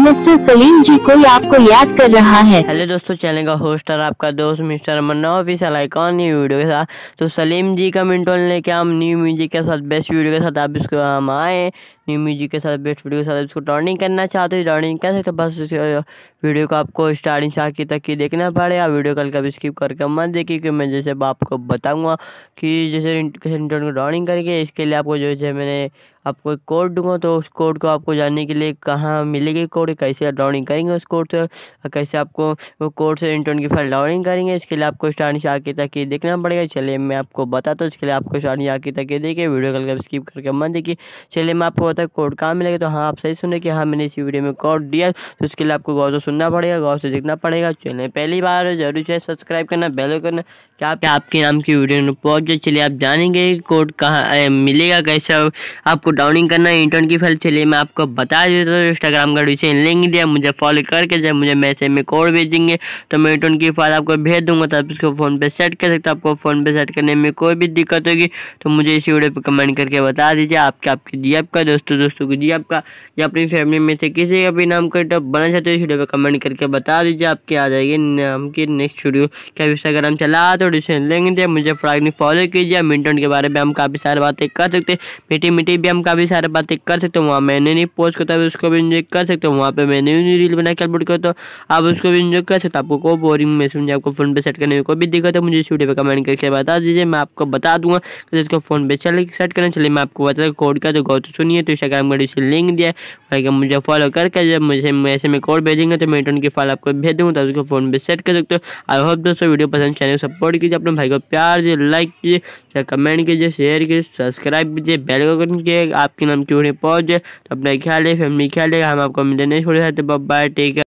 mister Salim जी कोई आपको याद कर रहा है हेलो दोस्तों चैनल का होस्ट और आपका दोस्त mister Manna icon new video के साथ तो सलीम जी का मिनटोन लेके हम न्यू म्यूजिक के साथ बेस्ट वीडियो के साथ आप इसको हम आए अपनी म्यूजिक के साथ बेस्ट वीडियो के साथ उसको रनिंग करना चाहते हो रनिंग कर सकते बस वीडियो को आपको स्टार्टिंग से आखिर तक ही देखना पड़ेगा वीडियो कल कभी स्किप करके मत देखिए क्योंकि मैं जैसे आपको बताऊँगा कि जैसे इंटरनेट को रनिंग करेंगे इसके लिए आपको जैसे मैंने आपको एक कोड दूंगा तो उस कोड को आपको जानने के लिए कहाँ मिलेगी कोड कैसे डाउनिंग करेंगे उस कोड से कैसे आपको वो कोड से इंटर्न की फाइल डाउनिंग करेंगे इसके लिए आपको स्टार्टिंग से आके तक ये देखना पड़ेगा चलिए मैं आपको बताता हूँ इसके लिए आपको स्टार्टिंग आके तक ये देखिए वीडियो कल स्किप करके मन देखिए चलिए मैं आपको बता तक कोड कहाँ मिलेगा तो हाँ आप सही सुने कि हाँ मैंने इसी वीडियो में कोड दिया तो उसके लिए आपको गौर से सुनना पड़ेगा गौर से देखना पड़ेगा चलिए पहली बार जरूर से सब्सक्राइब करना बेलो करना क्या आप आपके नाम की वीडियो में पहुँच जाए चलिए आप जानेंगे कोड कहाँ मिलेगा कैसे आपको डाउनिंग करना है इंटर्न की फल चलिए मैं आपको बता देता हूँ इंस्टाग्राम का डिशे लिंक दिया मुझे फॉलो करके जब मुझे मैसेज में कोड भेजेंगे तो मैं रिटर्न की फाइल आपको भेज दूंगा तब उसको फ़ोन पे सेट कर सकते आपको फ़ोन पे सेट करने में कोई भी दिक्कत होगी तो मुझे इसी वीडियो पर कमेंट करके बता दीजिए आपके आपके जी आपका दोस्त दोस्तों दोस्तों की जी आपका या अपनी फैमिली में से किसी का भी नाम का टॉप बना चाहते हो इस वीडियो पर कमेंट करके बता दीजिए आपके आ जाएगी नाम की नेक्स्ट वीडियो क्या इंस्टाग्राम चला तो डिसीजन लेंगे मुझे फ्राइडनी फॉलो कीजिए मिंटन के बारे में हम काफ़ी सारी बातें कर सकते हैं मीठी मीठी भी हम काफ़ी सारी बातें कर सकते हैं वहाँ मैंने नहीं पोस्ट करता है उसको भी इन्जॉय कर सकते हो वहाँ पर मैंने भी रील बना के अपलोड करता हूँ आप उसको भी इन्जॉय कर सकते हो आपको कोई बोरिंग मैसेज आपको फोन पर सेट करने में कोई भी दिक्कत है मुझे इस वीडियो पर कमेंट करके बता दीजिए मैं आपको बता दूंगा कि इसको फोन पर चले सेट करना चलिए मैं आपको बता कोड का जो तो गौत तो सुनिए तो इंस्टाग्राम का डिस्क्रिप्शन लिंक दिया वहीं का मुझे फॉलो करके जब मुझे ऐसे में कोड भेजेंगे तो मैं उनकी फॉल आपको भेज दूँगा तो उसको फोन पर सेट कर सकते हो आई होप दोस्तों वीडियो पसंद चैनल सपोर्ट कीजिए अपने भाई को प्यार दिए लाइक कीजिए कमेंट कीजिए शेयर कीजिए सब्सक्राइब कीजिए बेल को कीजिए आपके नाम की उन्हें पहुँच जाए तो अपना ख्याल है फैमिली ख्याल है हम आपको मिलते नहीं छोड़े जाते बाय टेक